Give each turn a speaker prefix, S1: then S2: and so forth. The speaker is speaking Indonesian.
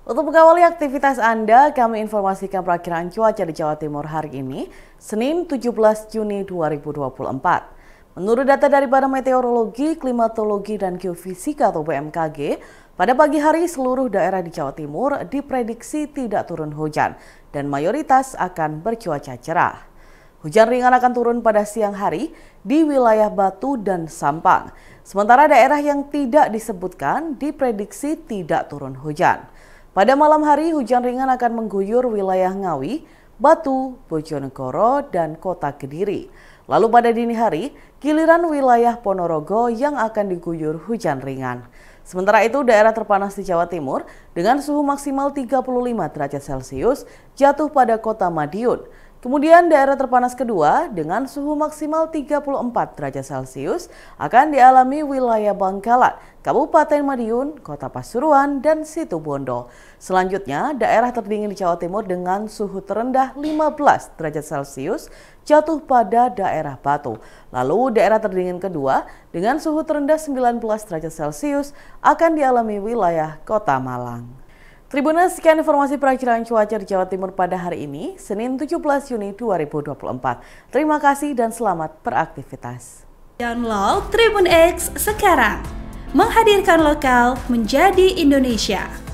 S1: Untuk mengawali aktivitas Anda, kami informasikan perakhiran cuaca di Jawa Timur hari ini, Senin 17 Juni 2024. Menurut data dari Badan Meteorologi, Klimatologi, dan Geofisika atau BMKG, pada pagi hari seluruh daerah di Jawa Timur diprediksi tidak turun hujan dan mayoritas akan bercuaca cerah. Hujan ringan akan turun pada siang hari di wilayah Batu dan Sampang. Sementara daerah yang tidak disebutkan diprediksi tidak turun hujan. Pada malam hari, hujan ringan akan mengguyur wilayah Ngawi, Batu, Bojonegoro, dan Kota Kediri. Lalu pada dini hari, giliran wilayah Ponorogo yang akan diguyur hujan ringan. Sementara itu, daerah terpanas di Jawa Timur dengan suhu maksimal 35 derajat Celcius jatuh pada kota Madiun. Kemudian daerah terpanas kedua dengan suhu maksimal 34 derajat Celcius akan dialami wilayah Bangkalan, Kabupaten Madiun, Kota Pasuruan, dan Situbondo. Selanjutnya, daerah terdingin di Jawa Timur dengan suhu terendah 15 derajat Celcius jatuh pada daerah Batu. Lalu daerah terdingin kedua dengan suhu terendah 19 derajat Celcius akan dialami wilayah Kota Malang. Tribunal sekian informasi perakhiran cuaca di Jawa Timur pada hari ini, Senin 17 Juni 2024. Terima kasih dan selamat beraktivitas. Download Tribun X sekarang, menghadirkan lokal menjadi Indonesia.